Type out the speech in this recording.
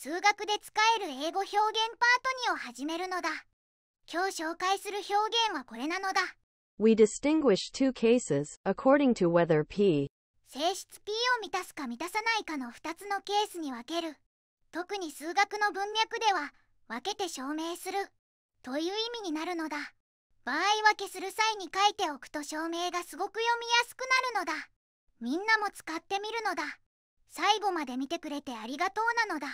数学で使える英語表現パート2を始めるのだ。今日紹介する表現はこれなのだ。We distinguish two cases according to whether P 性質 P を満たすか満たさないかの2つのケースに分ける。特に数学の文脈では分けて証明するという意味になるのだ。場合分けする際に書いておくと証明がすごく読みやすくなるのだ。みんなも使ってみるのだ。最後まで見てくれてありがとうなのだ。